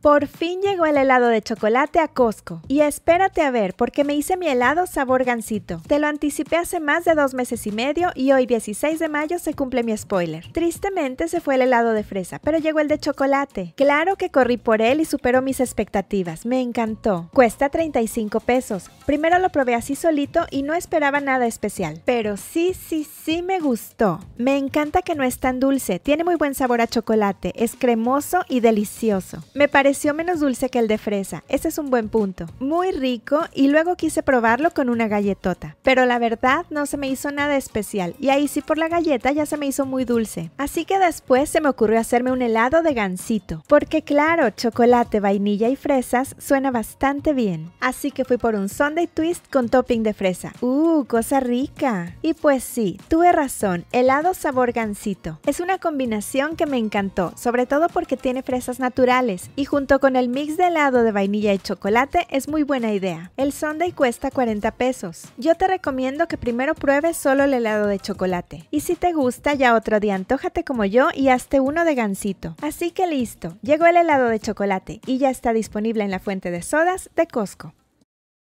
Por fin llegó el helado de chocolate a Costco. Y espérate a ver, porque me hice mi helado sabor gansito. Te lo anticipé hace más de dos meses y medio y hoy 16 de mayo se cumple mi spoiler. Tristemente se fue el helado de fresa, pero llegó el de chocolate. Claro que corrí por él y superó mis expectativas, me encantó. Cuesta 35 pesos. Primero lo probé así solito y no esperaba nada especial. Pero sí, sí, sí me gustó. Me encanta que no es tan dulce, tiene muy buen sabor a chocolate, es cremoso y delicioso. Me parece menos dulce que el de fresa, ese es un buen punto. Muy rico y luego quise probarlo con una galletota, pero la verdad no se me hizo nada especial y ahí sí por la galleta ya se me hizo muy dulce. Así que después se me ocurrió hacerme un helado de gansito, porque claro, chocolate, vainilla y fresas suena bastante bien. Así que fui por un Sunday Twist con topping de fresa. ¡Uh, cosa rica! Y pues sí, tuve razón, helado sabor gansito. Es una combinación que me encantó, sobre todo porque tiene fresas naturales y Junto con el mix de helado de vainilla y chocolate es muy buena idea. El sundae cuesta 40 pesos. Yo te recomiendo que primero pruebes solo el helado de chocolate. Y si te gusta, ya otro día antójate como yo y hazte uno de gansito. Así que listo, llegó el helado de chocolate y ya está disponible en la fuente de sodas de Costco.